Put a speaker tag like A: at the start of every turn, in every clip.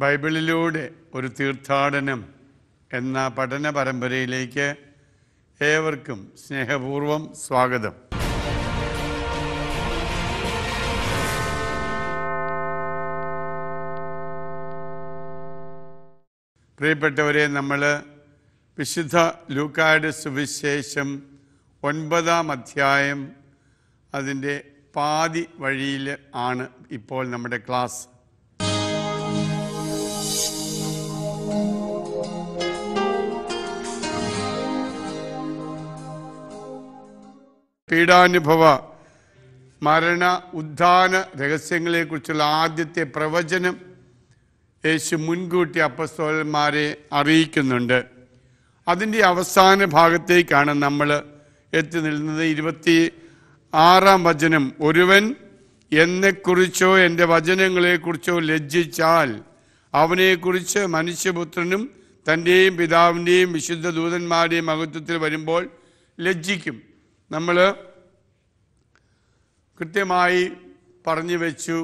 A: ബൈബിളിലൂടെ ഒരു തീർത്ഥാടനം എന്ന പഠന പരമ്പരയിലേക്ക് ഏവർക്കും സ്നേഹപൂർവം സ്വാഗതം പ്രിയപ്പെട്ടവരെ നമ്മൾ വിശുദ്ധ ലൂക്കായുടെ സുവിശേഷം ഒൻപതാം അധ്യായം അതിൻ്റെ പാതി വഴിയിൽ ആണ് ഇപ്പോൾ നമ്മുടെ ക്ലാസ് പീഡാനുഭവ മരണ ഉദ്ധാന രഹസ്യങ്ങളെക്കുറിച്ചുള്ള ആദ്യത്തെ പ്രവചനം യേശു മുൻകൂട്ടി അപ്പസ്തോലന്മാരെ അറിയിക്കുന്നുണ്ട് അതിൻ്റെ അവസാന ഭാഗത്തേക്കാണ് നമ്മൾ എത്തി നിൽക്കുന്നത് ഇരുപത്തി ആറാം വചനം ഒരുവൻ എന്നെക്കുറിച്ചോ എൻ്റെ വചനങ്ങളെക്കുറിച്ചോ ലജ്ജിച്ചാൽ അവനെക്കുറിച്ച് മനുഷ്യപുത്രനും തൻ്റെയും പിതാവിൻ്റെയും വിശുദ്ധ ദൂതന്മാരുടെയും മഹത്വത്തിൽ വരുമ്പോൾ ലജ്ജിക്കും നമ്മൾ കൃത്യമായി പറഞ്ഞു വെച്ചു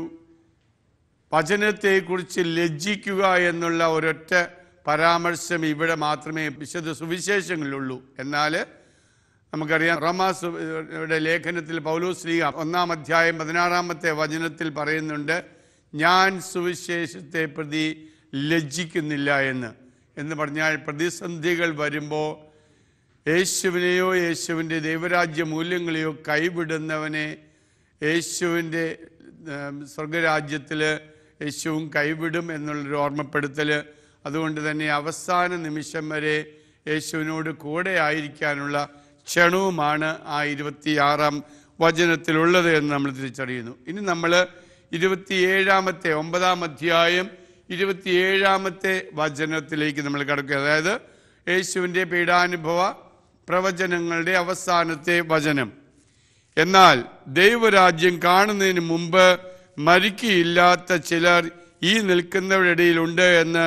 A: വചനത്തെക്കുറിച്ച് ലജ്ജിക്കുക എന്നുള്ള ഒരൊറ്റ പരാമർശം ഇവിടെ മാത്രമേ വിശുദ്ധ സുവിശേഷങ്ങളിലുള്ളൂ എന്നാൽ നമുക്കറിയാം റമാസുടെ ലേഖനത്തിൽ പൗലോസ്ലീഹ ഒന്നാം അധ്യായം പതിനാറാമത്തെ വചനത്തിൽ പറയുന്നുണ്ട് ഞാൻ സുവിശേഷത്തെ പ്രതി ലജ്ജിക്കുന്നില്ല എന്ന് എന്ന് പറഞ്ഞാൽ പ്രതിസന്ധികൾ വരുമ്പോൾ യേശുവിനെയോ യേശുവിൻ്റെ ദൈവരാജ്യ മൂല്യങ്ങളെയോ കൈവിടുന്നവനെ യേശുവിൻ്റെ സ്വർഗരാജ്യത്തിൽ യേശുവും കൈവിടും എന്നുള്ളൊരു ഓർമ്മപ്പെടുത്തൽ അതുകൊണ്ട് തന്നെ അവസാന നിമിഷം വരെ യേശുവിനോട് കൂടെ ആയിരിക്കാനുള്ള ക്ഷണവുമാണ് ആ ഇരുപത്തിയാറാം വചനത്തിലുള്ളത് എന്ന് നമ്മൾ തിരിച്ചറിയുന്നു ഇനി നമ്മൾ ഇരുപത്തിയേഴാമത്തെ ഒമ്പതാം അധ്യായം ഇരുപത്തിയേഴാമത്തെ വചനത്തിലേക്ക് നമ്മൾ കിടക്കുക അതായത് യേശുവിൻ്റെ പീഡാനുഭവ പ്രവചനങ്ങളുടെ അവസാനത്തെ വചനം എന്നാൽ ദൈവരാജ്യം കാണുന്നതിന് മുമ്പ് മരിക്കില്ലാത്ത ചിലർ ഈ നിൽക്കുന്നവരുടെ ഇടയിലുണ്ട് എന്ന്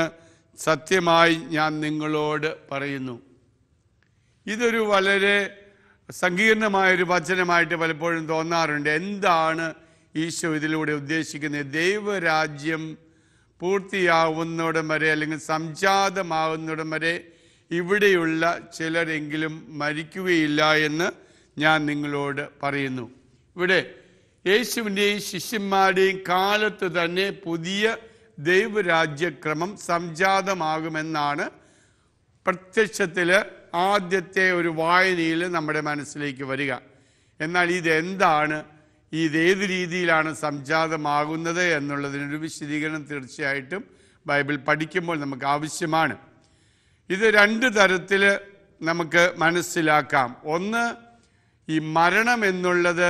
A: സത്യമായി ഞാൻ നിങ്ങളോട് പറയുന്നു ഇതൊരു വളരെ സങ്കീർണമായൊരു വചനമായിട്ട് പലപ്പോഴും തോന്നാറുണ്ട് എന്താണ് ഈശോ ഇതിലൂടെ ഉദ്ദേശിക്കുന്നത് ദൈവരാജ്യം പൂർത്തിയാവുന്നിടം വരെ അല്ലെങ്കിൽ സംജാതമാവുന്നിടം വരെ ഇവിടെയുള്ള ചിലരെങ്കിലും മരിക്കുകയില്ല എന്ന് ഞാൻ നിങ്ങളോട് പറയുന്നു ഇവിടെ യേശുവിൻ്റെയും ശിഷ്യന്മാരുടെയും കാലത്ത് തന്നെ പുതിയ ദൈവരാജ്യക്രമം സംജാതമാകുമെന്നാണ് പ്രത്യക്ഷത്തിൽ ആദ്യത്തെ ഒരു വായനയിൽ നമ്മുടെ മനസ്സിലേക്ക് വരിക എന്നാൽ ഇതെന്താണ് ഇതേത് രീതിയിലാണ് സംജാതമാകുന്നത് എന്നുള്ളതിനൊരു വിശദീകരണം തീർച്ചയായിട്ടും ബൈബിൾ പഠിക്കുമ്പോൾ നമുക്ക് ആവശ്യമാണ് ഇത് രണ്ട് തരത്തിൽ നമുക്ക് മനസ്സിലാക്കാം ഒന്ന് ഈ മരണം എന്നുള്ളത്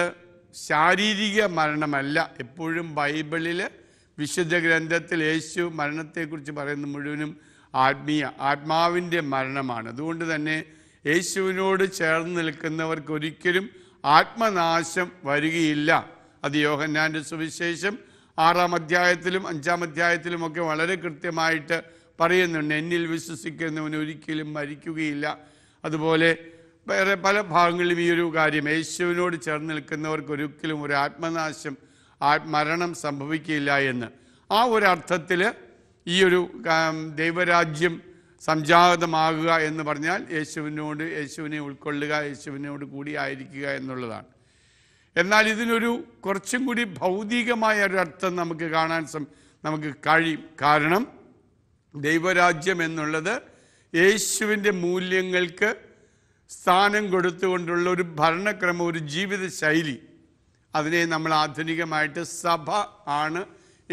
A: ശാരീരിക മരണമല്ല എപ്പോഴും ബൈബിളിൽ വിശുദ്ധ ഗ്രന്ഥത്തിൽ യേശു മരണത്തെക്കുറിച്ച് പറയുന്ന മുഴുവനും ആത്മീയ ആത്മാവിൻ്റെ മരണമാണ് അതുകൊണ്ട് തന്നെ യേശുവിനോട് ചേർന്ന് നിൽക്കുന്നവർക്ക് ഒരിക്കലും ആത്മനാശം വരികയില്ല അത് യോഹന്നാൻ്റെ സുവിശേഷം ആറാം അധ്യായത്തിലും അഞ്ചാം അധ്യായത്തിലുമൊക്കെ വളരെ കൃത്യമായിട്ട് പറയുന്നുണ്ട് എന്നിൽ വിശ്വസിക്കുന്നവൻ ഒരിക്കലും മരിക്കുകയില്ല അതുപോലെ വേറെ പല ഭാഗങ്ങളിലും ഈ ഒരു കാര്യം യേശുവിനോട് ചേർന്ന് നിൽക്കുന്നവർക്ക് ഒരിക്കലും ഒരു ആത്മനാശം മരണം സംഭവിക്കില്ല എന്ന് ആ ഒരു അർത്ഥത്തിൽ ഈ ഒരു ദൈവരാജ്യം സംജാതമാകുക എന്ന് പറഞ്ഞാൽ യേശുവിനോട് യേശുവിനെ ഉൾക്കൊള്ളുക യേശുവിനോട് കൂടി ആയിരിക്കുക എന്നുള്ളതാണ് എന്നാൽ ഇതിനൊരു കുറച്ചും കൂടി ഭൗതികമായ ഒരു അർത്ഥം നമുക്ക് കാണാൻ നമുക്ക് കഴിയും കാരണം ദൈവരാജ്യം എന്നുള്ളത് യേശുവിൻ്റെ മൂല്യങ്ങൾക്ക് സ്ഥാനം കൊടുത്തുകൊണ്ടുള്ള ഒരു ഭരണക്രമം ഒരു ജീവിത ശൈലി അതിനെ നമ്മൾ ആധുനികമായിട്ട് സഭ ആണ്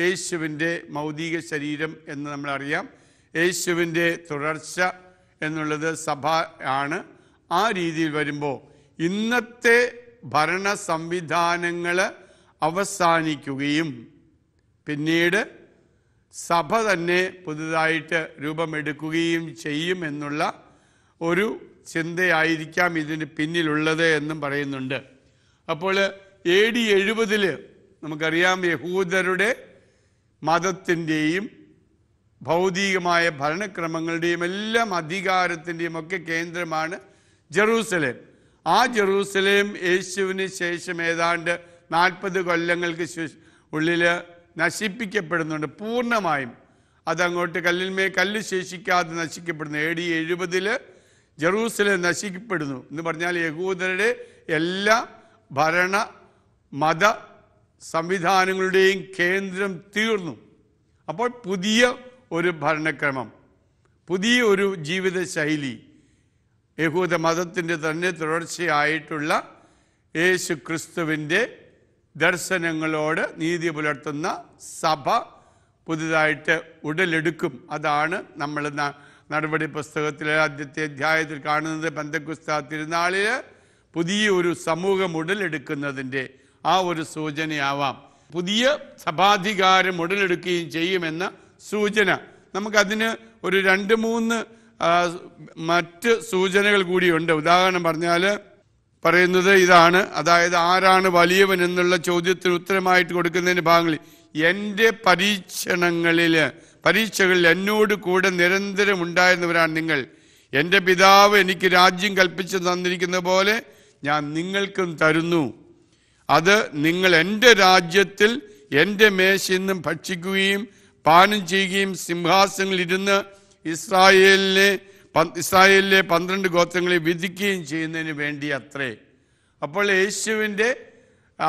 A: യേശുവിൻ്റെ മൗതിക ശരീരം എന്ന് നമ്മളറിയാം യേശുവിൻ്റെ തുടർച്ച എന്നുള്ളത് സഭ ആണ് ആ രീതിയിൽ വരുമ്പോൾ ഇന്നത്തെ ഭരണ സംവിധാനങ്ങൾ അവസാനിക്കുകയും പിന്നീട് സഭ തന്നെ പുതുതായിട്ട് രൂപമെടുക്കുകയും ചെയ്യും എന്നുള്ള ഒരു ചിന്തയായിരിക്കാം ഇതിന് പിന്നിലുള്ളത് എന്നും പറയുന്നുണ്ട് അപ്പോൾ എ ഡി എഴുപതിൽ നമുക്കറിയാം യഹൂദരുടെ മതത്തിൻ്റെയും ഭൗതികമായ ഭരണക്രമങ്ങളുടെയും എല്ലാം അധികാരത്തിൻ്റെയും ഒക്കെ കേന്ദ്രമാണ് ജെറൂസലേം ആ ജെറൂസലേം യേശുവിന് ശേഷം ഏതാണ്ട് നാൽപ്പത് കൊല്ലങ്ങൾക്ക് ഉള്ളിൽ നശിപ്പിക്കപ്പെടുന്നുണ്ട് പൂർണ്ണമായും അതങ്ങോട്ട് കല്ലിന്മേ കല്ല് ശേഷിക്കാതെ നശിക്കപ്പെടുന്നു എ ഡി എഴുപതിൽ ജെറൂസലേം നശിക്കപ്പെടുന്നു എന്ന് പറഞ്ഞാൽ യഹൂദരുടെ എല്ലാ ഭരണ മത സംവിധാനങ്ങളുടെയും കേന്ദ്രം തീർന്നു അപ്പോൾ പുതിയ ഒരു ഭരണക്രമം പുതിയ ഒരു ജീവിതശൈലി യഹൂദ മതത്തിൻ്റെ തന്നെ തുടർച്ചയായിട്ടുള്ള യേശു ക്രിസ്തുവിൻ്റെ ദർശനങ്ങളോട് നീതി പുലർത്തുന്ന സഭ പുതുതായിട്ട് ഉടലെടുക്കും അതാണ് നമ്മൾ നടപടി പുസ്തകത്തിലെ ആദ്യത്തെ അധ്യായത്തിൽ കാണുന്നത് പന്തക്കുസ്ത തിരുനാളിൽ പുതിയ ഒരു സമൂഹം ഉടലെടുക്കുന്നതിൻ്റെ ആ ഒരു സൂചനയാവാം പുതിയ സഭാധികാരം ഉടലെടുക്കുകയും ചെയ്യുമെന്ന സൂചന നമുക്കതിന് ഒരു രണ്ട് മൂന്ന് മറ്റ് സൂചനകൾ കൂടിയുണ്ട് ഉദാഹരണം പറഞ്ഞാൽ പറയുന്നത് ഇതാണ് അതായത് ആരാണ് വലിയവൻ എന്നുള്ള ചോദ്യത്തിന് ഉത്തരമായിട്ട് കൊടുക്കുന്നതിന് ഭാഗങ്ങളിൽ എൻ്റെ പരീക്ഷണങ്ങളിൽ പരീക്ഷകളിൽ എന്നോട് കൂടെ നിരന്തരം ഉണ്ടായിരുന്നവരാണ് നിങ്ങൾ എൻ്റെ പിതാവ് എനിക്ക് രാജ്യം കൽപ്പിച്ച് തന്നിരിക്കുന്ന പോലെ ഞാൻ നിങ്ങൾക്കും തരുന്നു അത് നിങ്ങൾ എൻ്റെ രാജ്യത്തിൽ എൻ്റെ നിന്നും ഭക്ഷിക്കുകയും പാനം ചെയ്യുകയും സിംഹാസനങ്ങളിലിരുന്ന് ഇസ്രായേലിനെ ഇസ്രായേലിലെ പന്ത്രണ്ട് ഗോത്രങ്ങളെ വിധിക്കുകയും ചെയ്യുന്നതിന് വേണ്ടി അത്രേ അപ്പോൾ യേശുവിൻ്റെ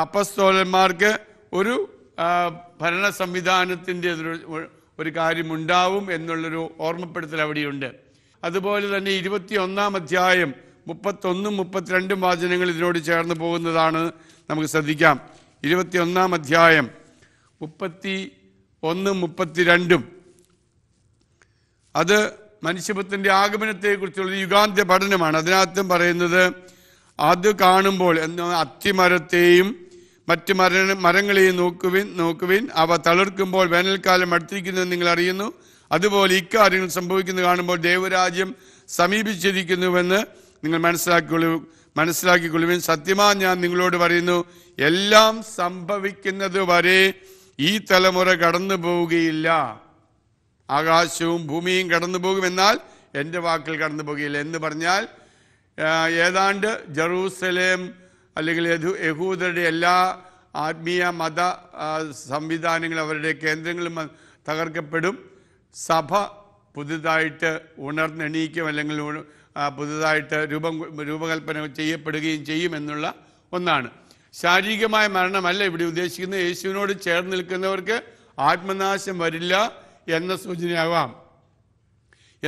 A: അപ്പസ്തോലന്മാർക്ക് ഒരു ഭരണ സംവിധാനത്തിൻ്റെ ഒരു കാര്യമുണ്ടാവും എന്നുള്ളൊരു ഓർമ്മപ്പെടുത്തൽ അവിടെയുണ്ട് അതുപോലെ തന്നെ ഒന്നാം അധ്യായം മുപ്പത്തൊന്നും മുപ്പത്തിരണ്ടും വാചനങ്ങൾ ഇതിനോട് ചേർന്ന് പോകുന്നതാണ് നമുക്ക് ശ്രദ്ധിക്കാം ഒന്നാം അധ്യായം മുപ്പത്തി ഒന്നും മുപ്പത്തിരണ്ടും അത് മനുഷ്യപത്തിൻ്റെ ആഗമനത്തെക്കുറിച്ചുള്ള യുഗാന്ത്യ പഠനമാണ് അതിനകത്തും പറയുന്നത് അത് കാണുമ്പോൾ എന്ന് അത്തിമരത്തെയും മറ്റ് മര മരങ്ങളെയും നോക്കുവിൻ നോക്കുവിൻ അവ തളിർക്കുമ്പോൾ വേനൽക്കാലം അടുത്തിരിക്കുന്നു നിങ്ങൾ അറിയുന്നു അതുപോലെ ഇക്കാര്യങ്ങൾ സംഭവിക്കുന്നത് കാണുമ്പോൾ ദേവരാജ്യം സമീപിച്ചിരിക്കുന്നുവെന്ന് നിങ്ങൾ മനസ്സിലാക്കിക്കൊള്ളു മനസ്സിലാക്കിക്കൊള്ളുവിൻ സത്യമാ ഞാൻ നിങ്ങളോട് പറയുന്നു എല്ലാം സംഭവിക്കുന്നത് വരെ ഈ തലമുറ കടന്നു പോവുകയില്ല ആകാശവും ഭൂമിയും കടന്നു പോകുമെന്നാൽ എൻ്റെ വാക്കിൽ കടന്നു പോകുകയില്ല എന്ന് പറഞ്ഞാൽ ഏതാണ്ട് ജറൂസലേം അല്ലെങ്കിൽ യഹൂദരുടെ എല്ലാ ആത്മീയ മത സംവിധാനങ്ങളും അവരുടെ കേന്ദ്രങ്ങളും തകർക്കപ്പെടും സഭ പുതുതായിട്ട് ഉണർന്നെണീക്കും അല്ലെങ്കിൽ പുതുതായിട്ട് രൂപം രൂപകൽപ്പന ചെയ്യപ്പെടുകയും ചെയ്യും എന്നുള്ള ഒന്നാണ് ശാരീരികമായ മരണമല്ല ഇവിടെ ഉദ്ദേശിക്കുന്നത് യേശുവിനോട് ചേർന്ന് നിൽക്കുന്നവർക്ക് ആത്മനാശം വരില്ല എന്ന സൂചനയാവാം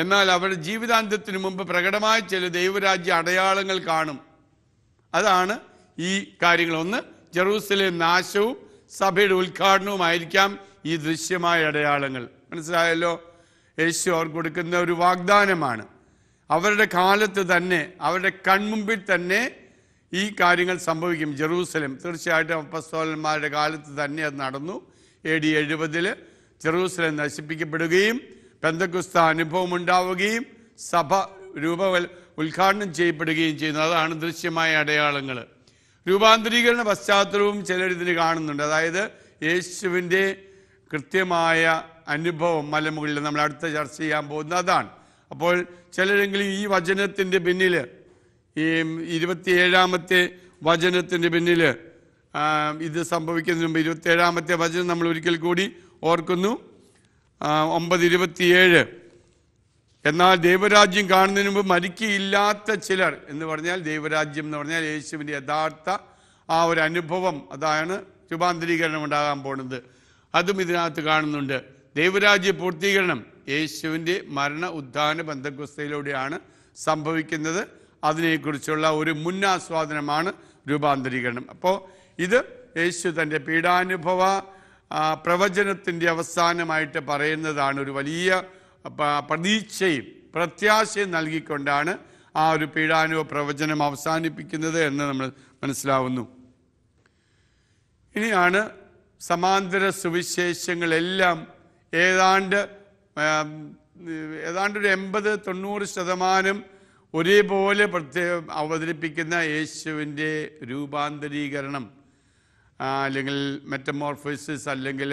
A: എന്നാൽ അവർ ജീവിതാന്ത്യത്തിനു മുമ്പ് പ്രകടമായ ചില ദൈവരാജ്യ അടയാളങ്ങൾ കാണും അതാണ് ഈ കാര്യങ്ങളൊന്ന് ജെറൂസലേം നാശവും സഭയുടെ ഉദ്ഘാടനവുമായിരിക്കാം ഈ ദൃശ്യമായ അടയാളങ്ങൾ മനസ്സിലായല്ലോ യേശു അവർ കൊടുക്കുന്ന ഒരു വാഗ്ദാനമാണ് അവരുടെ കാലത്ത് തന്നെ അവരുടെ കൺമുമ്പിൽ തന്നെ ഈ കാര്യങ്ങൾ സംഭവിക്കും ജെറൂസലേം തീർച്ചയായിട്ടും അപ്പസ്തോലന്മാരുടെ കാലത്ത് തന്നെ അത് നടന്നു എ ഡി എഴുപതിൽ ചെറുസലം നശിപ്പിക്കപ്പെടുകയും പെന്തക്കുസ്ത അനുഭവം ഉണ്ടാവുകയും സഭ രൂപ ഉദ്ഘാടനം ചെയ്യപ്പെടുകയും ചെയ്യുന്നു അതാണ് ദൃശ്യമായ അടയാളങ്ങൾ രൂപാന്തരീകരണ പശ്ചാത്തലവും ചിലരിതിന് കാണുന്നുണ്ട് അതായത് യേശുവിൻ്റെ കൃത്യമായ അനുഭവം മലമുകളിൽ നമ്മൾ അടുത്ത ചർച്ച ചെയ്യാൻ പോകുന്ന അതാണ് അപ്പോൾ ചിലരെങ്കിലും ഈ വചനത്തിൻ്റെ പിന്നിൽ ഈ ഇരുപത്തിയേഴാമത്തെ വചനത്തിൻ്റെ പിന്നിൽ ഇത് സംഭവിക്കുന്നതിന് മുമ്പ് ഇരുപത്തി ഏഴാമത്തെ വചനം നമ്മൾ ഒരിക്കൽ കൂടി ഓർക്കുന്നു ഒമ്പത് ഇരുപത്തിയേഴ് എന്നാൽ ദൈവരാജ്യം കാണുന്നതിന് മുമ്പ് മരിക്കയില്ലാത്ത ചിലർ എന്ന് പറഞ്ഞാൽ ദൈവരാജ്യം എന്ന് പറഞ്ഞാൽ യേശുവിൻ്റെ യഥാർത്ഥ ആ ഒരു അനുഭവം അതാണ് രൂപാന്തരീകരണം ഉണ്ടാകാൻ പോണത് അതും ഇതിനകത്ത് കാണുന്നുണ്ട് ദൈവരാജ്യ പൂർത്തീകരണം യേശുവിൻ്റെ മരണ ഉദ്ധാന ബന്ധക്കുസ്തയിലൂടെയാണ് സംഭവിക്കുന്നത് അതിനെക്കുറിച്ചുള്ള ഒരു മുന്നാസ്വാദനമാണ് രൂപാന്തരീകരണം അപ്പോൾ ഇത് യേശു തൻ്റെ പീഡാനുഭവ പ്രവചനത്തിൻ്റെ അവസാനമായിട്ട് പറയുന്നതാണ് ഒരു വലിയ പ്രതീക്ഷയും പ്രത്യാശയും നൽകിക്കൊണ്ടാണ് ആ ഒരു പീഡാനുഭവ പ്രവചനം അവസാനിപ്പിക്കുന്നത് എന്ന് നമ്മൾ മനസ്സിലാവുന്നു ഇനിയാണ് സമാന്തര സുവിശേഷങ്ങളെല്ലാം ഏതാണ്ട് ഏതാണ്ട് ഒരു എൺപത് തൊണ്ണൂറ് ശതമാനം ഒരേപോലെ പ്രത്യേക അവതരിപ്പിക്കുന്ന യേശുവിൻ്റെ രൂപാന്തരീകരണം അല്ലെങ്കിൽ മെറ്റമോർഫോസിസ് അല്ലെങ്കിൽ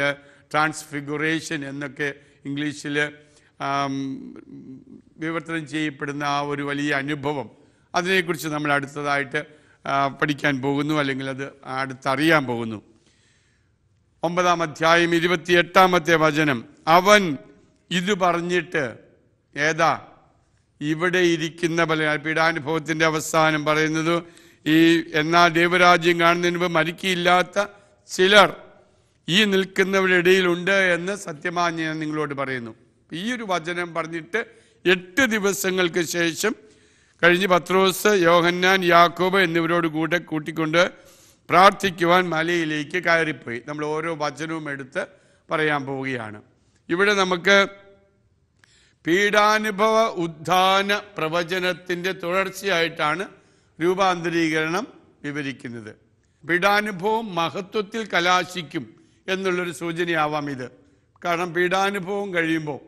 A: ട്രാൻസ്ഫിഗുറേഷൻ എന്നൊക്കെ ഇംഗ്ലീഷിൽ വിവർത്തനം ചെയ്യപ്പെടുന്ന ആ ഒരു വലിയ അനുഭവം അതിനെക്കുറിച്ച് നമ്മൾ അടുത്തതായിട്ട് പഠിക്കാൻ പോകുന്നു അല്ലെങ്കിൽ അത് അടുത്തറിയാൻ പോകുന്നു ഒമ്പതാം അധ്യായം ഇരുപത്തിയെട്ടാമത്തെ വചനം അവൻ ഇത് പറഞ്ഞിട്ട് ഏതാ ഇവിടെ ഇരിക്കുന്ന പല പീഡാനുഭവത്തിൻ്റെ അവസാനം പറയുന്നത് ഈ എന്നാൽ ദൈവരാജ്യം കാണുന്നതിന് മുമ്പ് മരിക്കില്ലാത്ത ചിലർ ഈ നിൽക്കുന്നവരുടെ ഇടയിലുണ്ട് എന്ന് സത്യമായി ഞാൻ നിങ്ങളോട് പറയുന്നു ഈ ഒരു വചനം പറഞ്ഞിട്ട് എട്ട് ദിവസങ്ങൾക്ക് ശേഷം കഴിഞ്ഞ് പത്രോസ് യോഹന്നാൻ യാക്കോബ് എന്നിവരോട് കൂടെ കൂട്ടിക്കൊണ്ട് പ്രാർത്ഥിക്കുവാൻ മലയിലേക്ക് കയറിപ്പോയി നമ്മൾ ഓരോ വചനവും എടുത്ത് പറയാൻ പോവുകയാണ് ഇവിടെ നമുക്ക് പീഡാനുഭവ ഉദ്ധാന പ്രവചനത്തിൻ്റെ തുടർച്ചയായിട്ടാണ് രൂപാന്തരീകരണം വിവരിക്കുന്നത് പീഡാനുഭവം മഹത്വത്തിൽ കലാശിക്കും എന്നുള്ളൊരു സൂചനയാവാം ഇത് കാരണം പീഡാനുഭവം കഴിയുമ്പോൾ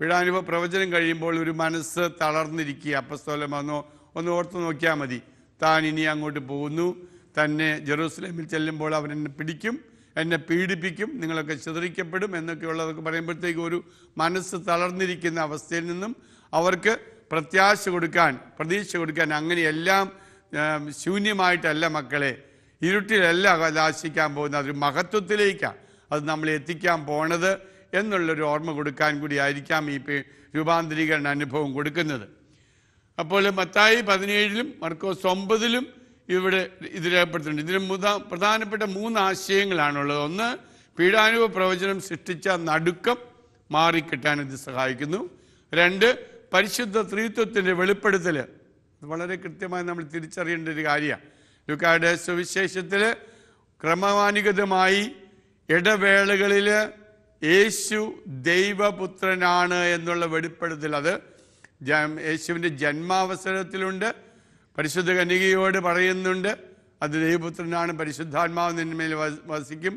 A: പീഡാനുഭവ പ്രവചനം കഴിയുമ്പോൾ ഒരു മനസ്സ് തളർന്നിരിക്കുക അപ്പസ്തോലമെന്നോ ഒന്ന് ഓർത്ത് നോക്കിയാൽ മതി താൻ ഇനി അങ്ങോട്ട് പോകുന്നു തന്നെ ജെറൂസലേമിൽ ചെല്ലുമ്പോൾ അവൻ എന്നെ പിടിക്കും എന്നെ പീഡിപ്പിക്കും നിങ്ങളൊക്കെ ചിതറിക്കപ്പെടും എന്നൊക്കെയുള്ളതൊക്കെ പറയുമ്പോഴത്തേക്ക് ഒരു മനസ്സ് തളർന്നിരിക്കുന്ന അവസ്ഥയിൽ നിന്നും അവർക്ക് പ്രത്യാശ കൊടുക്കാൻ പ്രതീക്ഷ കൊടുക്കാൻ അങ്ങനെയെല്ലാം ശൂന്യമായിട്ടല്ല മക്കളെ ഇരുട്ടിലല്ല കലാശിക്കാൻ പോകുന്നത് അതൊരു മഹത്വത്തിലേക്കാണ് അത് നമ്മൾ എത്തിക്കാൻ പോണത് എന്നുള്ളൊരു ഓർമ്മ കൊടുക്കാൻ കൂടി ആയിരിക്കാം ഈ രൂപാന്തരീകരണ അനുഭവം കൊടുക്കുന്നത് അപ്പോൾ മത്തായി പതിനേഴിലും മർക്കോസ് ഒമ്പതിലും ഇവിടെ ഇത് രേഖപ്പെടുത്തുന്നുണ്ട് ഇതിൽ മുതാ പ്രധാനപ്പെട്ട മൂന്ന് ആശയങ്ങളാണുള്ളത് ഒന്ന് പീഡാനുഭവ പ്രവചനം സൃഷ്ടിച്ച നടുക്കം മാറിക്കിട്ടാൻ ഇത് സഹായിക്കുന്നു രണ്ട് പരിശുദ്ധ സ്ത്രീത്വത്തിൻ്റെ വെളിപ്പെടുത്തൽ വളരെ കൃത്യമായി നമ്മൾ തിരിച്ചറിയേണ്ട ഒരു കാര്യമാണ് ലുക്കായുടെ സുവിശേഷത്തിൽ ക്രമമാനുഗതമായി ഇടവേളകളിൽ യേശു ദൈവപുത്രനാണ് എന്നുള്ള വെളിപ്പെടുത്തൽ അത് യേശുവിൻ്റെ ജന്മാവസരത്തിലുണ്ട് പരിശുദ്ധ കനികയോട് പറയുന്നുണ്ട് അത് ദൈവപുത്രനാണ് പരിശുദ്ധാത്മാവ് നിന്മേൽ വസിക്കും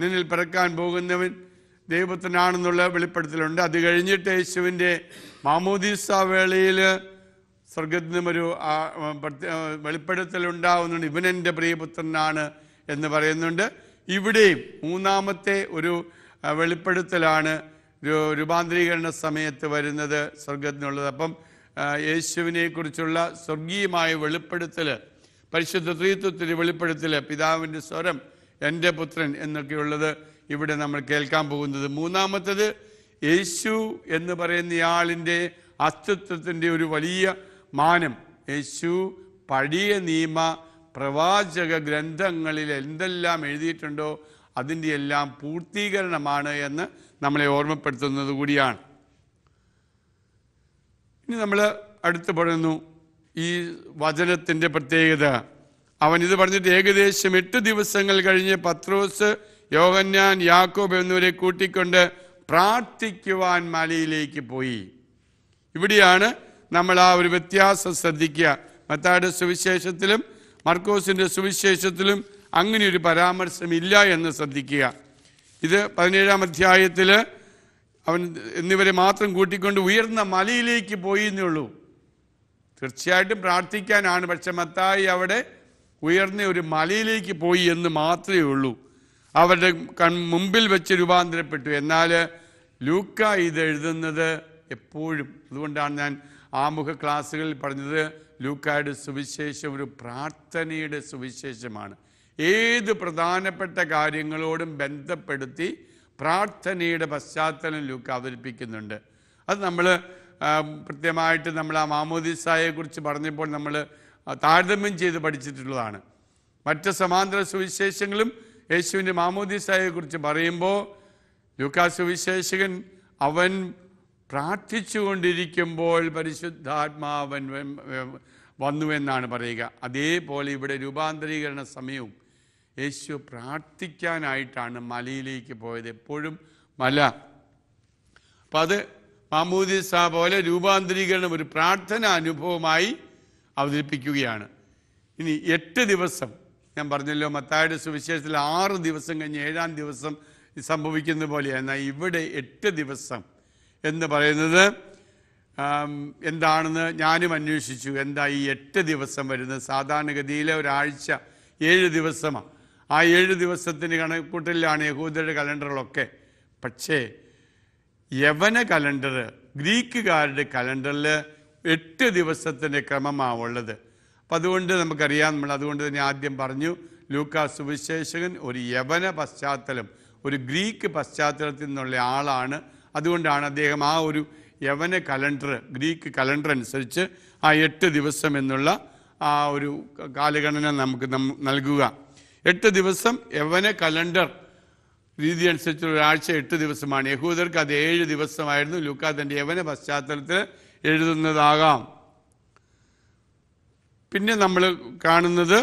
A: നിന്നിൽ പിറക്കാൻ പോകുന്നവൻ ദൈവപുത്രനാണെന്നുള്ള വെളിപ്പെടുത്തലുണ്ട് അത് കഴിഞ്ഞിട്ട് യേശുവിൻ്റെ മാമോദീസ വേളയിൽ സ്വർഗത്തിൽ വെളിപ്പെടുത്തൽ ഉണ്ടാവുന്നുണ്ട് ഇവൻ എൻ്റെ പ്രിയപുത്രനാണ് എന്ന് പറയുന്നുണ്ട് ഇവിടെയും മൂന്നാമത്തെ ഒരു വെളിപ്പെടുത്തലാണ് രൂപാന്തരീകരണ സമയത്ത് വരുന്നത് സ്വർഗത്തിനുള്ളത് അപ്പം യേശുവിനെക്കുറിച്ചുള്ള സ്വർഗീയമായ വെളിപ്പെടുത്തൽ പരിശുദ്ധ ത്രീത്വത്തിന് വെളിപ്പെടുത്തൽ പിതാവിൻ്റെ സ്വരം എൻ്റെ പുത്രൻ എന്നൊക്കെയുള്ളത് ഇവിടെ നമ്മൾ കേൾക്കാൻ പോകുന്നത് മൂന്നാമത്തത് യേശു എന്ന് ആളിൻ്റെ അസ്തിത്വത്തിൻ്റെ ഒരു വലിയ മാനം യേശു പഴയ നിയമ പ്രവാചക ഗ്രന്ഥങ്ങളിൽ എന്തെല്ലാം എഴുതിയിട്ടുണ്ടോ അതിൻ്റെ എല്ലാം പൂർത്തീകരണമാണ് എന്ന് നമ്മളെ ഓർമ്മപ്പെടുത്തുന്നത് കൂടിയാണ് ഇനി നമ്മൾ അടുത്ത് പറയുന്നു ഈ വചനത്തിൻ്റെ പ്രത്യേകത അവൻ ഇത് പറഞ്ഞിട്ട് ഏകദേശം എട്ട് ദിവസങ്ങൾ കഴിഞ്ഞ് പത്രോസ് യോഹന്യാൻ യാക്കോബ് എന്നിവരെ കൂട്ടിക്കൊണ്ട് പ്രാർത്ഥിക്കുവാൻ മലയിലേക്ക് പോയി ഇവിടെയാണ് നമ്മൾ ആ ഒരു വ്യത്യാസം ശ്രദ്ധിക്കുക മത്താട് സുവിശേഷത്തിലും മർക്കോസിൻ്റെ സുവിശേഷത്തിലും അങ്ങനെ ഒരു പരാമർശമില്ല എന്ന് ശ്രദ്ധിക്കുക ഇത് പതിനേഴാം അധ്യായത്തിൽ അവൻ എന്നിവരെ മാത്രം കൂട്ടിക്കൊണ്ട് ഉയർന്ന മലയിലേക്ക് പോയി എന്നുള്ളൂ തീർച്ചയായിട്ടും പ്രാർത്ഥിക്കാനാണ് പക്ഷെ മത്തായി അവിടെ ഉയർന്ന ഒരു മലയിലേക്ക് പോയി എന്ന് മാത്രമേ ഉള്ളൂ അവരുടെ കൺ മുമ്പിൽ വെച്ച് രൂപാന്തരപ്പെട്ടു എന്നാൽ ലൂക്ക ഇത് എഴുതുന്നത് എപ്പോഴും അതുകൊണ്ടാണ് ഞാൻ ആമുഖ ക്ലാസ്സുകളിൽ പറഞ്ഞത് ലൂക്കായുടെ സുവിശേഷം ഒരു പ്രാർത്ഥനയുടെ സുവിശേഷമാണ് ഏത് പ്രധാനപ്പെട്ട കാര്യങ്ങളോടും ബന്ധപ്പെടുത്തി പ്രാർത്ഥനയുടെ പശ്ചാത്തലം ലൂക്ക് അവതരിപ്പിക്കുന്നുണ്ട് അത് നമ്മൾ കൃത്യമായിട്ട് നമ്മൾ ആ മാമോദിസായെക്കുറിച്ച് പറഞ്ഞപ്പോൾ നമ്മൾ താരതമ്യം ചെയ്ത് പഠിച്ചിട്ടുള്ളതാണ് മറ്റ് സമാന്തര സുവിശേഷങ്ങളും യേശുവിൻ്റെ മാമോദിസായെക്കുറിച്ച് പറയുമ്പോൾ ലൂക്കാ സുവിശേഷകൻ അവൻ പ്രാർത്ഥിച്ചുകൊണ്ടിരിക്കുമ്പോൾ പരിശുദ്ധാത്മാവൻ വന്നുവെന്നാണ് പറയുക അതേപോലെ ഇവിടെ രൂപാന്തരീകരണ സമയവും യേശു പ്രാർത്ഥിക്കാനായിട്ടാണ് മലയിലേക്ക് പോയത് എപ്പോഴും മല അപ്പം അത് മാമൂദിസ പോലെ രൂപാന്തരീകരണം ഒരു പ്രാർത്ഥന അനുഭവമായി അവതരിപ്പിക്കുകയാണ് ഇനി എട്ട് ദിവസം ഞാൻ പറഞ്ഞല്ലോ മത്തായുടെ സുവിശേഷത്തിൽ ആറ് ദിവസം കഴിഞ്ഞ് ഏഴാം ദിവസം സംഭവിക്കുന്ന പോലെയാണ് ഇവിടെ എട്ട് ദിവസം എന്ന് പറയുന്നത് എന്താണെന്ന് ഞാനും അന്വേഷിച്ചു എന്താ ഈ എട്ട് ദിവസം വരുന്നത് സാധാരണഗതിയിലെ ഒരാഴ്ച ഏഴ് ദിവസമാണ് ആ ഏഴ് ദിവസത്തിന് കണക്കൂട്ടലിലാണ് യഹൂദരുടെ കലണ്ടറുകളൊക്കെ പക്ഷേ യവന കലണ്ടർ ഗ്രീക്കുകാരുടെ കലണ്ടറിൽ എട്ട് ദിവസത്തിൻ്റെ ക്രമമാണ് ഉള്ളത് അപ്പം അതുകൊണ്ട് നമുക്കറിയാം നമ്മൾ അതുകൊണ്ട് തന്നെ ആദ്യം പറഞ്ഞു ലൂക്കാ സുവിശേഷകൻ ഒരു യവന പശ്ചാത്തലം ഒരു ഗ്രീക്ക് പശ്ചാത്തലത്തിൽ നിന്നുള്ള ആളാണ് അതുകൊണ്ടാണ് അദ്ദേഹം ആ ഒരു യവന കലണ്ടർ ഗ്രീക്ക് കലണ്ടർ അനുസരിച്ച് ആ എട്ട് ദിവസം എന്നുള്ള ആ ഒരു കാലഗണന നമുക്ക് നൽകുക എട്ട് ദിവസം യവന കലണ്ടർ രീതി അനുസരിച്ച് ഒരാഴ്ച എട്ട് ദിവസമാണ് യഹൂദർക്ക് അത് ഏഴ് ദിവസമായിരുന്നു ലൂക്ക തൻ്റെ യവന പശ്ചാത്തലത്തിൽ എഴുതുന്നതാകാം പിന്നെ നമ്മൾ കാണുന്നത്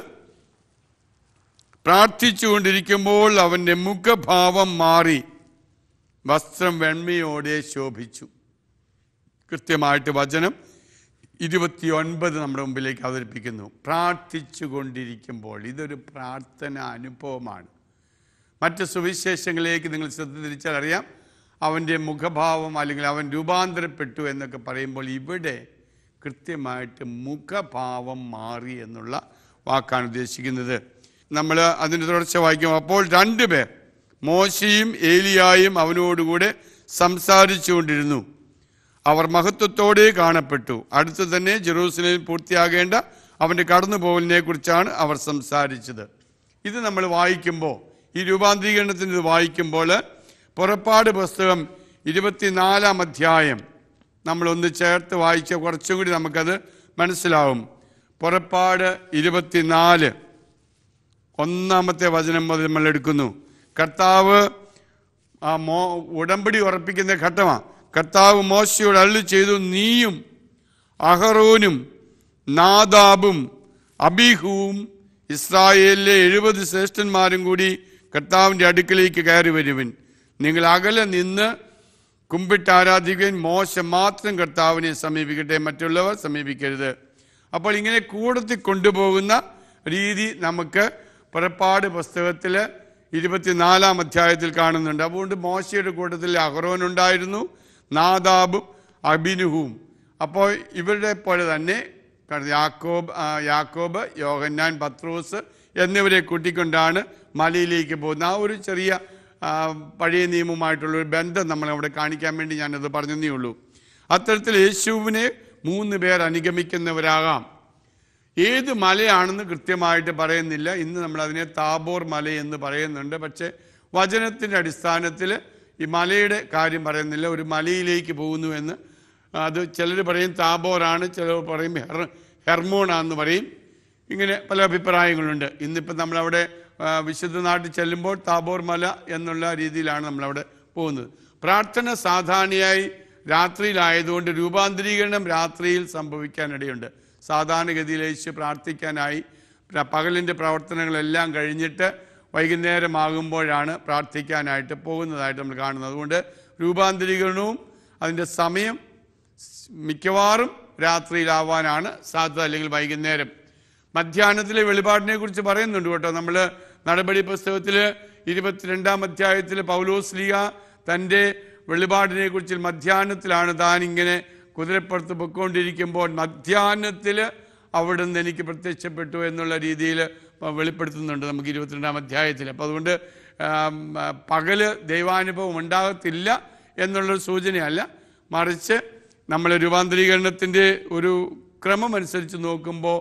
A: പ്രാർത്ഥിച്ചുകൊണ്ടിരിക്കുമ്പോൾ അവൻ്റെ മുഖഭാവം മാറി വസ്ത്രം വെണ്മയോടെ ശോഭിച്ചു കൃത്യമായിട്ട് വചനം ഒൻപത് നമ്മുടെ മുമ്പിലേക്ക് അവതരിപ്പിക്കുന്നു പ്രാർത്ഥിച്ചു കൊണ്ടിരിക്കുമ്പോൾ ഇതൊരു പ്രാർത്ഥന അനുഭവമാണ് മറ്റ് സുവിശേഷങ്ങളിലേക്ക് നിങ്ങൾ ശ്രദ്ധ തിരിച്ചാൽ അറിയാം അവൻ്റെ മുഖഭാവം അല്ലെങ്കിൽ അവൻ രൂപാന്തരപ്പെട്ടു എന്നൊക്കെ പറയുമ്പോൾ ഇവിടെ കൃത്യമായിട്ട് മുഖഭാവം മാറി എന്നുള്ള വാക്കാണ് ഉദ്ദേശിക്കുന്നത് നമ്മൾ അതിൻ്റെ തുടർച്ച വായിക്കും അപ്പോൾ രണ്ടുപേർ മോശയും ഏലിയായും അവനോടുകൂടെ സംസാരിച്ചുകൊണ്ടിരുന്നു അവർ മഹത്വത്തോടെ കാണപ്പെട്ടു അടുത്തു തന്നെ ജെറൂസലേമിൽ പൂർത്തിയാകേണ്ട അവൻ്റെ കടന്നുപോകലിനെ കുറിച്ചാണ് അവർ സംസാരിച്ചത് ഇത് നമ്മൾ വായിക്കുമ്പോൾ ഈ രൂപാന്തരീകരണത്തിന് ഇത് വായിക്കുമ്പോൾ പുറപ്പാട് പുസ്തകം ഇരുപത്തിനാലാം അധ്യായം നമ്മളൊന്ന് ചേർത്ത് വായിച്ച കുറച്ചും കൂടി നമുക്കത് മനസ്സിലാവും പുറപ്പാട് ഇരുപത്തിനാല് ഒന്നാമത്തെ വചനം മുതൽ നമ്മൾ എടുക്കുന്നു കർത്താവ് ആ മോ ഉടമ്പടി ഉറപ്പിക്കുന്ന ഘട്ടമാണ് കർത്താവ് മോശയോട് അള്ളു ചെയ്തു നീയും അഹറോനും നാദാബും അബിഹുവും ഇസ്രായേലിലെ എഴുപത് ശ്രേഷ്ഠന്മാരും കൂടി കർത്താവിൻ്റെ അടുക്കിലേക്ക് കയറി വരുവൻ നിങ്ങൾ അകലെ നിന്ന് കുമ്പിട്ട് ആരാധിക്കൻ മോശം മാത്രം കർത്താവിനെ സമീപിക്കട്ടെ മറ്റുള്ളവർ സമീപിക്കരുത് അപ്പോൾ ഇങ്ങനെ കൂടത്തിൽ കൊണ്ടുപോകുന്ന രീതി നമുക്ക് പുറപ്പാട് പുസ്തകത്തിൽ ഇരുപത്തിനാലാം അധ്യായത്തിൽ കാണുന്നുണ്ട് അതുകൊണ്ട് മോശയുടെ കൂട്ടത്തിൽ അഹ്റോൻ ഉണ്ടായിരുന്നു നാദാബും അബിനുഹും അപ്പോൾ ഇവരുടെ പോലെ തന്നെ യാക്കോബ് യാക്കോബ് യോഹന്നാൻ പത്രോസ് എന്നിവരെ കൂട്ടിക്കൊണ്ടാണ് മലയിലേക്ക് പോകുന്നത് ആ ഒരു ചെറിയ പഴയ നിയമവുമായിട്ടുള്ള ഒരു ബന്ധം അവിടെ കാണിക്കാൻ വേണ്ടി ഞാനത് പറഞ്ഞതേ ഉള്ളൂ അത്തരത്തിൽ യേശുവിനെ മൂന്ന് പേർ അനുഗമിക്കുന്നവരാകാം ഏത് മലയാണെന്ന് കൃത്യമായിട്ട് പറയുന്നില്ല ഇന്ന് നമ്മൾ അതിനെ താബോർ മല എന്ന് പറയുന്നുണ്ട് പക്ഷേ വചനത്തിൻ്റെ അടിസ്ഥാനത്തിൽ ഈ മലയുടെ കാര്യം പറയുന്നില്ല ഒരു മലയിലേക്ക് പോകുന്നു എന്ന് അത് ചിലർ പറയും താബോറാണ് ചിലർ പറയും ഹെർ ഹെർമോണാന്ന് പറയും ഇങ്ങനെ പല അഭിപ്രായങ്ങളുണ്ട് ഇന്നിപ്പോൾ നമ്മളവിടെ വിശുദ്ധ നാട്ടിൽ ചെല്ലുമ്പോൾ താബോർ മല എന്നുള്ള രീതിയിലാണ് നമ്മളവിടെ പോകുന്നത് പ്രാർത്ഥന സാധാരണയായി രാത്രിയിലായതുകൊണ്ട് രൂപാന്തരീകരണം രാത്രിയിൽ സംഭവിക്കാനിടയുണ്ട് സാധാരണഗതിയിൽ യേശു പ്രാർത്ഥിക്കാനായി പകലിൻ്റെ പ്രവർത്തനങ്ങളെല്ലാം കഴിഞ്ഞിട്ട് വൈകുന്നേരമാകുമ്പോഴാണ് പ്രാർത്ഥിക്കാനായിട്ട് പോകുന്നതായിട്ട് നമ്മൾ കാണുന്നത് അതുകൊണ്ട് രൂപാന്തരീകരണവും അതിൻ്റെ സമയം മിക്കവാറും രാത്രിയിലാവാനാണ് സാധ്യത അല്ലെങ്കിൽ വൈകുന്നേരം മധ്യാഹ്നത്തിലെ വെളിപാടിനെ കുറിച്ച് പറയുന്നുണ്ട് കേട്ടോ നമ്മൾ നടപടി പുസ്തകത്തിൽ ഇരുപത്തിരണ്ടാം അധ്യായത്തിൽ പൗലോസ്ലിയ തൻ്റെ വെളിപാടിനെ കുറിച്ച് മധ്യാഹ്നത്തിലാണ് താൻ ഇങ്ങനെ കുതിരപ്പുറത്ത് പൊയ്ക്കൊണ്ടിരിക്കുമ്പോൾ മധ്യാത്തിൽ അവിടുന്ന് എനിക്ക് പ്രത്യക്ഷപ്പെട്ടു എന്നുള്ള രീതിയിൽ വെളിപ്പെടുത്തുന്നുണ്ട് നമുക്ക് ഇരുപത്തിരണ്ടാം അധ്യായത്തിൽ അപ്പോൾ അതുകൊണ്ട് പകല് ദൈവാനുഭവം ഉണ്ടാകത്തില്ല എന്നുള്ളൊരു സൂചനയല്ല മറിച്ച് നമ്മൾ രൂപാന്തരീകരണത്തിൻ്റെ ഒരു ക്രമം അനുസരിച്ച് നോക്കുമ്പോൾ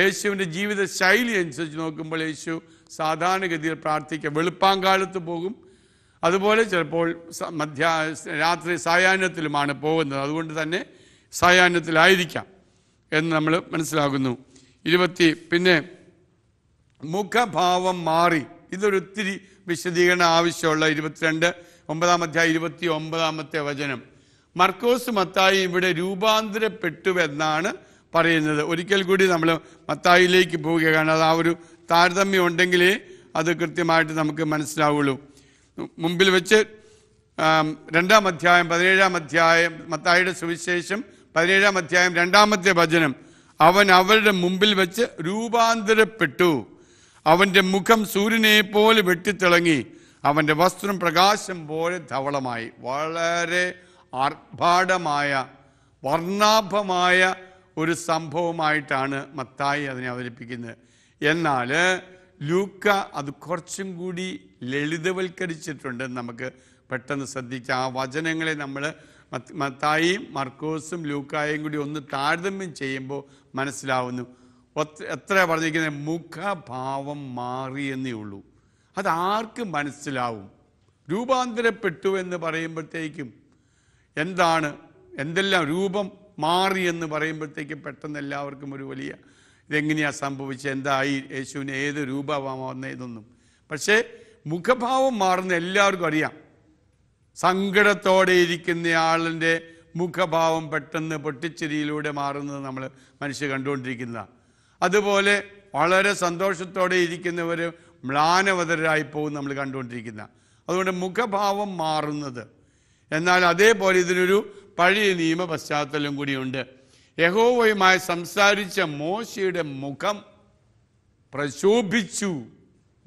A: യേശുവിൻ്റെ ജീവിത ശൈലി അനുസരിച്ച് നോക്കുമ്പോൾ യേശു സാധാരണഗതിയിൽ പ്രാർത്ഥിക്കുക വെളുപ്പാങ്കാലത്ത് പോകും അതുപോലെ ചിലപ്പോൾ മധ്യ രാത്രി സായാഹ്നത്തിലുമാണ് പോകുന്നത് അതുകൊണ്ട് തന്നെ സായാഹ്നത്തിലായിരിക്കാം എന്ന് നമ്മൾ മനസ്സിലാകുന്നു ഇരുപത്തി പിന്നെ മുഖഭാവം മാറി ഇതൊരൊത്തിരി വിശദീകരണം ആവശ്യമുള്ള ഇരുപത്തിരണ്ട് ഒമ്പതാം ഇരുപത്തി ഒമ്പതാമത്തെ വചനം മർക്കോസ് മത്തായി ഇവിടെ രൂപാന്തരപ്പെട്ടു എന്നാണ് പറയുന്നത് ഒരിക്കൽ കൂടി നമ്മൾ മത്തായിലേക്ക് പോവുക കാരണം അത് ആ ഒരു താരതമ്യം ഉണ്ടെങ്കിലേ അത് കൃത്യമായിട്ട് നമുക്ക് മനസ്സിലാവുള്ളൂ മുമ്പിൽ വെച്ച് രണ്ടാം അധ്യായം പതിനേഴാം അധ്യായം മത്തായിയുടെ സുവിശേഷം പതിനേഴാം അധ്യായം രണ്ടാമത്തെ വചനം അവൻ അവരുടെ മുമ്പിൽ വെച്ച് രൂപാന്തരപ്പെട്ടു അവൻ്റെ മുഖം സൂര്യനെ പോലെ വെട്ടിത്തിളങ്ങി അവൻ്റെ വസ്ത്രം പ്രകാശം പോലെ ധവളമായി വളരെ ആർഭാടമായ വർണ്ണാഭമായ ഒരു സംഭവമായിട്ടാണ് മത്തായി അതിനെ അവതരിപ്പിക്കുന്നത് എന്നാൽ ലൂക്ക അത് കുറച്ചും കൂടി ലളിതവൽക്കരിച്ചിട്ടുണ്ട് നമുക്ക് പെട്ടെന്ന് ശ്രദ്ധിക്കുക ആ വചനങ്ങളെ നമ്മൾ മത്തായി മർക്കോസും ലൂക്കായും കൂടി ഒന്ന് താരതമ്യം ചെയ്യുമ്പോൾ മനസ്സിലാവുന്നു എത്ര പറഞ്ഞിരിക്കുന്നത് മുഖഭാവം മാറി എന്നേ ഉള്ളൂ അതാർക്കും മനസ്സിലാവും രൂപാന്തരപ്പെട്ടു എന്ന് പറയുമ്പോഴത്തേക്കും എന്താണ് എന്തെല്ലാം രൂപം മാറി എന്ന് പറയുമ്പോഴത്തേക്കും പെട്ടെന്ന് എല്ലാവർക്കും ഒരു വലിയ ഇതെങ്ങനെയാണ് സംഭവിച്ചത് എന്തായി യേശുവിന് ഏത് രൂപമാണ് വന്ന ഇതൊന്നും പക്ഷേ മുഖഭാവം മാറുന്ന എല്ലാവർക്കും അറിയാം സങ്കടത്തോടെ ഇരിക്കുന്ന ആളിൻ്റെ മുഖഭാവം പെട്ടെന്ന് പൊട്ടിച്ചിരിയിലൂടെ മാറുന്നത് നമ്മൾ മനുഷ്യ കണ്ടുകൊണ്ടിരിക്കുന്ന അതുപോലെ വളരെ സന്തോഷത്തോടെ ഇരിക്കുന്നവർ മ്ലാനവതരായി പോകും നമ്മൾ കണ്ടുകൊണ്ടിരിക്കുന്ന അതുകൊണ്ട് മുഖഭാവം മാറുന്നത് എന്നാൽ അതേപോലെ ഇതിനൊരു പഴയ നിയമ പശ്ചാത്തലം കൂടിയുണ്ട് യഹോവയുമായി സംസാരിച്ച മോശയുടെ മുഖം പ്രശോഭിച്ചു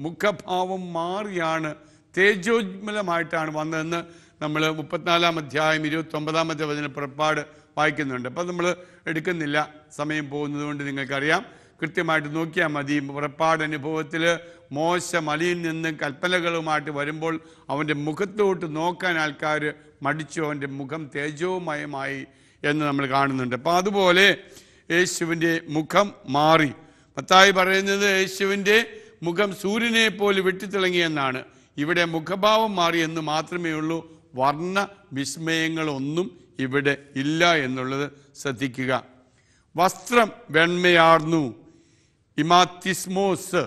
A: മുഖഭാവം മാറിയാണ് തേജോജ്മലമായിട്ടാണ് വന്നതെന്ന് നമ്മൾ മുപ്പത്തിനാലാം അധ്യായം ഇരുപത്തൊമ്പതാമത്തെ വചന പുറപ്പാട് വായിക്കുന്നുണ്ട് അപ്പം നമ്മൾ എടുക്കുന്നില്ല സമയം പോകുന്നത് കൊണ്ട് നിങ്ങൾക്കറിയാം കൃത്യമായിട്ട് നോക്കിയാൽ മതി പുറപ്പാട് അനുഭവത്തിൽ മോശ മലയിൽ നിന്ന് കൽപ്പനകളുമായിട്ട് വരുമ്പോൾ അവൻ്റെ മുഖത്തോട്ട് നോക്കാൻ ആൾക്കാർ മടിച്ചു അവൻ്റെ മുഖം തേജോമയമായി എന്ന് നമ്മൾ കാണുന്നുണ്ട് അപ്പോൾ അതുപോലെ യേശുവിൻ്റെ മുഖം മാറി മത്തായി പറയുന്നത് യേശുവിൻ്റെ മുഖം സൂര്യനെ പോലെ എന്നാണ് ഇവിടെ മുഖഭാവം മാറി എന്ന് മാത്രമേ ഉള്ളൂ വർണ്ണ വിസ്മയങ്ങളൊന്നും ഇവിടെ ഇല്ല എന്നുള്ളത് ശ്രദ്ധിക്കുക വസ്ത്രം വെണ്മയാർന്നു ഇമാത്തിസ്മോസ്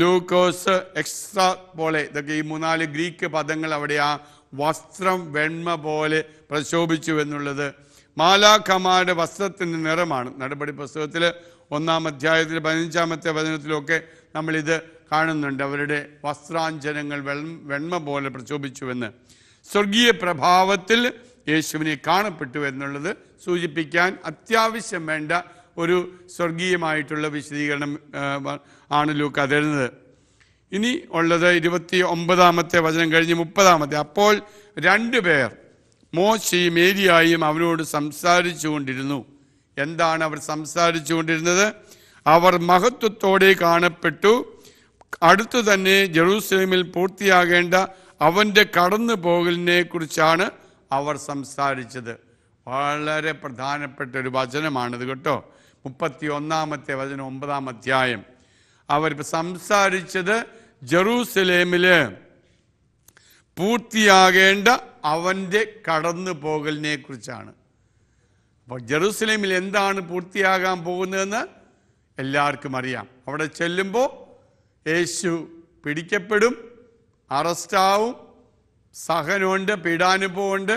A: ലൂക്കോസ് എക്സ്ട്രാ പോലെ ഇതൊക്കെ ഈ മൂന്നാല് ഗ്രീക്ക് പദങ്ങൾ അവിടെ ആ വസ്ത്രം വെണ്മ പോലെ പ്രശോഭിച്ചു എന്നുള്ളത് മാലാഖമാരുടെ വസ്ത്രത്തിൻ്റെ നിറമാണ് നടപടി പുസ്തകത്തിൽ ഒന്നാം അധ്യായത്തിൽ പതിനഞ്ചാമത്തെ വചനത്തിലൊക്കെ നമ്മളിത് കാണുന്നുണ്ട് അവരുടെ വസ്ത്രാഞ്ജനങ്ങൾ വെണ്മ പോലെ പ്രക്ഷോഭിച്ചുവെന്ന് സ്വർഗീയ പ്രഭാവത്തിൽ യേശുവിനെ കാണപ്പെട്ടു എന്നുള്ളത് സൂചിപ്പിക്കാൻ അത്യാവശ്യം വേണ്ട ഒരു സ്വർഗീയമായിട്ടുള്ള വിശദീകരണം ആണ് ലൂക്ക തരുന്നത് ഇനി ഉള്ളത് ഇരുപത്തി ഒമ്പതാമത്തെ വചനം കഴിഞ്ഞ് മുപ്പതാമത്തെ അപ്പോൾ രണ്ടു പേർ മോശയും മേരിയായും അവനോട് സംസാരിച്ചു കൊണ്ടിരുന്നു എന്താണ് അവർ സംസാരിച്ചു കൊണ്ടിരുന്നത് അവർ മഹത്വത്തോടെ കാണപ്പെട്ടു അടുത്തു തന്നെ ജെറൂസലേമിൽ പൂർത്തിയാകേണ്ട അവൻ്റെ കടന്നു പോകലിനെ കുറിച്ചാണ് അവർ സംസാരിച്ചത് വളരെ പ്രധാനപ്പെട്ട ഒരു വചനമാണിത് കേട്ടോ മുപ്പത്തി ഒന്നാമത്തെ വചനം ഒമ്പതാം അധ്യായം അവർ സംസാരിച്ചത് ജെറൂസലേമിൽ പൂർത്തിയാകേണ്ട അവൻ്റെ കടന്നു പോകലിനെ കുറിച്ചാണ് അപ്പോൾ ജെറൂസലേമിൽ എന്താണ് പൂർത്തിയാകാൻ പോകുന്നതെന്ന് എല്ലാവർക്കും അറിയാം അവിടെ ചെല്ലുമ്പോൾ യേശു പിടിക്കപ്പെടും അറസ്റ്റാവും സഹനമുണ്ട് പീഡാനുഭവമുണ്ട്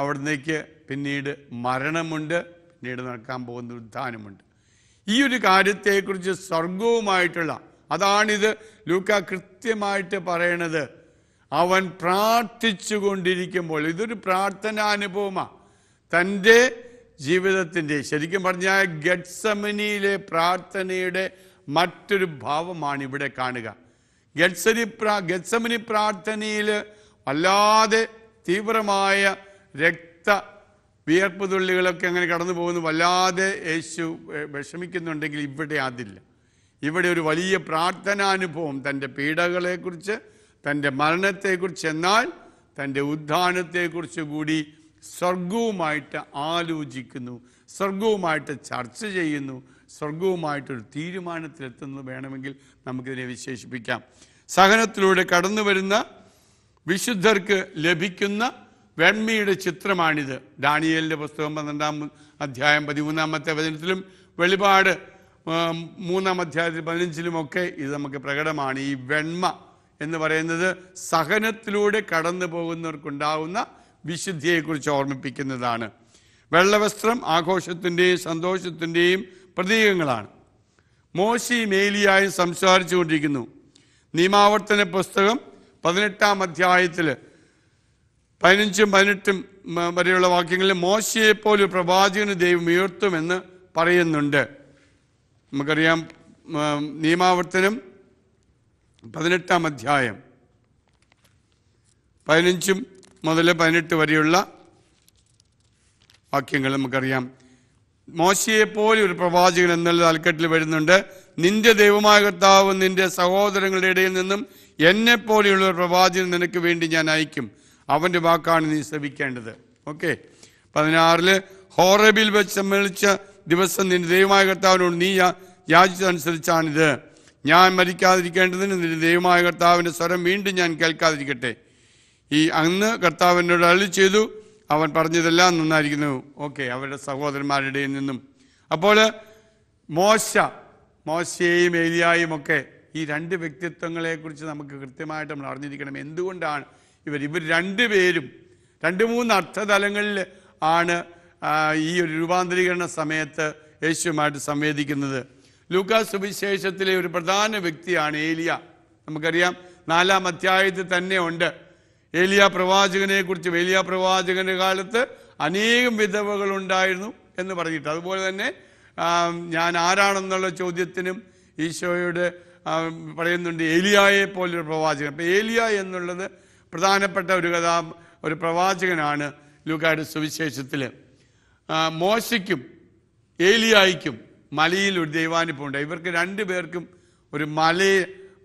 A: അവിടുന്നേക്ക് പിന്നീട് മരണമുണ്ട് പിന്നീട് നടക്കാൻ പോകുന്ന ഉദ്ധാനമുണ്ട് ഈ ഒരു കാര്യത്തെക്കുറിച്ച് സ്വർഗവുമായിട്ടുള്ള അതാണിത് ലൂക്ക കൃത്യമായിട്ട് പറയണത് അവൻ പ്രാർത്ഥിച്ചു കൊണ്ടിരിക്കുമ്പോൾ ഇതൊരു പ്രാർത്ഥനാനുഭവമാണ് തൻ്റെ ജീവിതത്തിൻ്റെ ശരിക്കും പറഞ്ഞാൽ ഗഡ്സമിനിയിലെ പ്രാർത്ഥനയുടെ മറ്റൊരു ഭാവമാണ് ഇവിടെ കാണുക ഗത്സരി പ്രാ ഗഡ്സമിനി പ്രാർത്ഥനയിൽ വല്ലാതെ തീവ്രമായ രക്ത വിയർപ്പ് തുള്ളികളൊക്കെ അങ്ങനെ കടന്നു പോകുന്നു വല്ലാതെ യേശു വിഷമിക്കുന്നുണ്ടെങ്കിൽ ഇവിടെ അതില്ല ഇവിടെ ഒരു വലിയ പ്രാർത്ഥനാനുഭവം തൻ്റെ പീഡകളെക്കുറിച്ച് തൻ്റെ മരണത്തെക്കുറിച്ച് എന്നാൽ തൻ്റെ ഉദ്ധാനത്തെക്കുറിച്ച് കൂടി സ്വർഗവുമായിട്ട് ആലോചിക്കുന്നു സ്വർഗവുമായിട്ട് ചർച്ച ചെയ്യുന്നു സ്വർഗവുമായിട്ടൊരു തീരുമാനത്തിലെത്തുന്നത് വേണമെങ്കിൽ നമുക്കിതിനെ വിശേഷിപ്പിക്കാം സഹനത്തിലൂടെ കടന്നു വരുന്ന വിശുദ്ധർക്ക് ലഭിക്കുന്ന വെൺമയുടെ ചിത്രമാണിത് ഡാനിയലിൻ്റെ പുസ്തകം പന്ത്രണ്ടാം അധ്യായം പതിമൂന്നാമത്തെ വചനത്തിലും വെളിപാട് മൂന്നാം അധ്യായത്തിൽ പതിനഞ്ചിലുമൊക്കെ ഇത് നമുക്ക് പ്രകടമാണ് ഈ വെൺമ എന്ന് പറയുന്നത് സഹനത്തിലൂടെ കടന്നു പോകുന്നവർക്കുണ്ടാവുന്ന വിശുദ്ധിയെക്കുറിച്ച് ഓർമ്മിപ്പിക്കുന്നതാണ് വെള്ളവസ്ത്രം ആഘോഷത്തിൻ്റെയും സന്തോഷത്തിൻ്റെയും പ്രതീകങ്ങളാണ് മോശി മേലിയായും സംസാരിച്ചു കൊണ്ടിരിക്കുന്നു നിയമാവർത്തന പുസ്തകം പതിനെട്ടാം അധ്യായത്തിൽ പതിനഞ്ചും പതിനെട്ടും വരെയുള്ള വാക്യങ്ങളിൽ മോശയെപ്പോലെ പ്രവാചകന് ദൈവം ഉയർത്തുമെന്ന് പറയുന്നുണ്ട് നമുക്കറിയാം നിയമാവർത്തനം പതിനെട്ടാം അധ്യായം പതിനഞ്ചും മുതൽ പതിനെട്ട് വരെയുള്ള വാക്യങ്ങൾ നമുക്കറിയാം മോശയെപ്പോലെ ഒരു പ്രവാചകൻ എന്നുള്ള തലക്കെട്ടിൽ വരുന്നുണ്ട് നിന്റെ ദൈവമായ കർത്താവ് നിന്റെ സഹോദരങ്ങളുടെ ഇടയിൽ നിന്നും എന്നെ പോലെയുള്ള ഒരു പ്രവാചകൻ നിനക്ക് വേണ്ടി ഞാൻ അയക്കും അവൻ്റെ വാക്കാണ് നീ ശ്രമിക്കേണ്ടത് ഓക്കെ പതിനാറില് ഹോറബിൽ വെച്ച് സമ്മേളിച്ച ദിവസം നിന്റെ ദൈവമായ കർത്താവിനോട് നീ യാചിച്ചതനുസരിച്ചാണിത് ഞാൻ മരിക്കാതിരിക്കേണ്ടതിന് നിന്റെ ദൈവമായ കർത്താവിൻ്റെ സ്വരം വീണ്ടും ഞാൻ കേൾക്കാതിരിക്കട്ടെ ഈ അന്ന് കർത്താവിനോട് അള്ളി ചെയ്തു അവൻ പറഞ്ഞതെല്ലാം നന്നായിരിക്കുന്നു ഓക്കെ അവരുടെ സഹോദരന്മാരുടെ നിന്നും അപ്പോൾ മോശ മോശയെയും ഏലിയായും ഒക്കെ ഈ രണ്ട് വ്യക്തിത്വങ്ങളെക്കുറിച്ച് നമുക്ക് കൃത്യമായിട്ട് നമ്മൾ അറിഞ്ഞിരിക്കണം എന്തുകൊണ്ടാണ് ഇവർ ഇവർ രണ്ടുപേരും രണ്ട് മൂന്ന് അർത്ഥതലങ്ങളിൽ ആണ് ഈ ഒരു രൂപാന്തരീകരണ സമയത്ത് യേശുവുമായിട്ട് സംവേദിക്കുന്നത് ലൂക്കാ സുവിശേഷത്തിലെ ഒരു പ്രധാന വ്യക്തിയാണ് ഏലിയ നമുക്കറിയാം നാലാം അധ്യായത്തിൽ തന്നെ ഉണ്ട് ഏലിയ പ്രവാചകനെ കുറിച്ച് ഏലിയ പ്രവാചകന്റെ കാലത്ത് അനേകം വിധവകൾ ഉണ്ടായിരുന്നു എന്ന് പറഞ്ഞിട്ട് അതുപോലെ തന്നെ ഞാൻ ആരാണെന്നുള്ള ചോദ്യത്തിനും ഈശോയുടെ പറയുന്നുണ്ട് ഏലിയായെ പോലൊരു പ്രവാചകൻ അപ്പം ഏലിയ എന്നുള്ളത് പ്രധാനപ്പെട്ട ഒരു കഥാ ഒരു പ്രവാചകനാണ് ലൂക്കായുടെ സുവിശേഷത്തിൽ മോശയ്ക്കും ഏലിയായിക്കും മലയിൽ ഒരു ദൈവാനുഭവമുണ്ട് ഇവർക്ക് രണ്ടു പേർക്കും ഒരു മല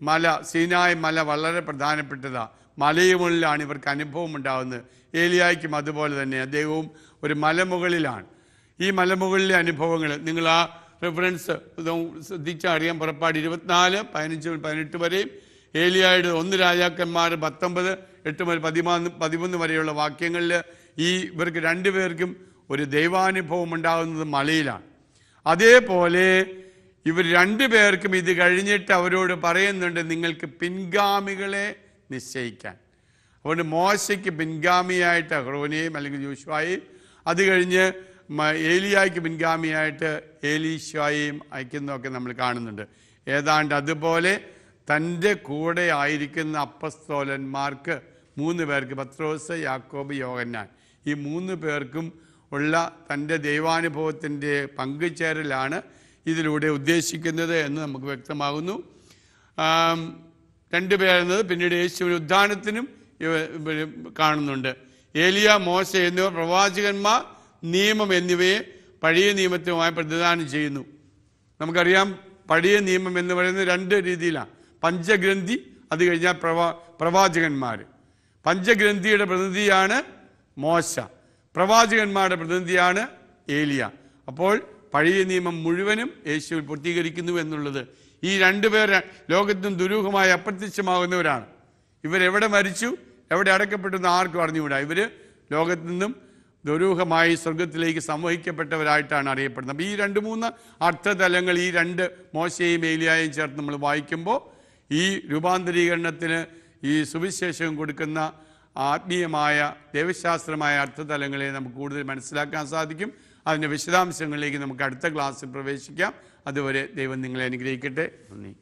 A: മല സീനായ മല വളരെ പ്രധാനപ്പെട്ടതാണ് മലയുമുകളിലാണ് ഇവർക്ക് അനുഭവം ഉണ്ടാകുന്നത് ഏലിയായ്ക്കും അതുപോലെ തന്നെ അദ്ദേഹവും ഒരു മലമുകളിലാണ് ഈ മലമുകളിലെ അനുഭവങ്ങൾ നിങ്ങൾ ആ റെഫറൻസ് ശ്രദ്ധിച്ചാൽ അറിയാം പുറപ്പാട് ഇരുപത്തിനാല് പതിനഞ്ച് പതിനെട്ട് വരെയും ഏലിയായുടെ ഒന്ന് രാജാക്കന്മാർ പത്തൊമ്പത് എട്ട് മുതൽ പതിമൂന്ന് പതിമൂന്ന് വരെയുള്ള വാക്യങ്ങളിൽ ഈ ഇവർക്ക് രണ്ടുപേർക്കും ഒരു ദൈവാനുഭവം ഉണ്ടാകുന്നത് മലയിലാണ് അതേപോലെ ഇവർ രണ്ടുപേർക്കും ഇത് കഴിഞ്ഞിട്ട് അവരോട് പറയുന്നുണ്ട് നിങ്ങൾക്ക് പിൻഗാമികളെ നിശ്ചയിക്കാൻ അതുകൊണ്ട് മോശയ്ക്ക് പിൻഗാമിയായിട്ട് അഹ്റോനെയും അല്ലെങ്കിൽ ജോഷുവായും അത് കഴിഞ്ഞ് ഏലിയായ്ക്ക് പിൻഗാമിയായിട്ട് ഏലീശ്വായും അയക്കുന്നതൊക്കെ നമ്മൾ കാണുന്നുണ്ട് ഏതാണ്ട് അതുപോലെ തൻ്റെ കൂടെ ആയിരിക്കുന്ന അപ്പസ്തോലന്മാർക്ക് മൂന്ന് പേർക്ക് പത്രോസ് യാക്കോബ് യോഗന്നാൻ ഈ മൂന്ന് പേർക്കും ഉള്ള തൻ്റെ ദൈവാനുഭവത്തിൻ്റെ പങ്കുചേരലാണ് ഇതിലൂടെ ഉദ്ദേശിക്കുന്നത് എന്ന് നമുക്ക് വ്യക്തമാകുന്നു രണ്ടുപേരെന്നത് പിന്നീട് യേശുവിന് ഉദ്ധാനത്തിനും കാണുന്നുണ്ട് ഏലിയ മോശ എന്നിവ പ്രവാചകന്മാർ നിയമം എന്നിവയെ പഴയ നിയമത്തിനുമായി പ്രതിദാനം ചെയ്യുന്നു നമുക്കറിയാം പഴയ നിയമം എന്ന് പറയുന്നത് രണ്ട് രീതിയിലാണ് പഞ്ചഗ്രന്ഥി അത് കഴിഞ്ഞാൽ പ്രവാ പ്രവാചകന്മാർ പഞ്ചഗ്രന്ഥിയുടെ പ്രതിനിധിയാണ് മോശ പ്രവാചകന്മാരുടെ പ്രതിനിധിയാണ് ഏലിയ അപ്പോൾ പഴയ നിയമം മുഴുവനും യേശുവിൽ പൂർത്തീകരിക്കുന്നു എന്നുള്ളത് ഈ രണ്ടുപേർ ലോകത്തും ദുരൂഹമായി അപ്രത്യക്ഷമാകുന്നവരാണ് ഇവരെവിടെ മരിച്ചു എവിടെ എന്ന് ആർക്കും അറിഞ്ഞുകൂടാ ഇവർ ലോകത്തു നിന്നും ദുരൂഹമായി സ്വർഗത്തിലേക്ക് സംവഹിക്കപ്പെട്ടവരായിട്ടാണ് അറിയപ്പെടുന്നത് അപ്പം ഈ രണ്ട് മൂന്ന് അർത്ഥതലങ്ങൾ ഈ രണ്ട് മോശയും ഏലിയായും ചേർത്ത് നമ്മൾ വായിക്കുമ്പോൾ ഈ രൂപാന്തരീകരണത്തിന് ഈ സുവിശേഷം കൊടുക്കുന്ന ആത്മീയമായ ദൈവശാസ്ത്രമായ അർത്ഥതലങ്ങളെ നമുക്ക് കൂടുതൽ മനസ്സിലാക്കാൻ സാധിക്കും അതിൻ്റെ വിശദാംശങ്ങളിലേക്ക് നമുക്ക് അടുത്ത ക്ലാസ്സിൽ പ്രവേശിക്കാം അതുവരെ ദൈവം നിങ്ങളെ അനുഗ്രഹിക്കട്ടെ നന്ദി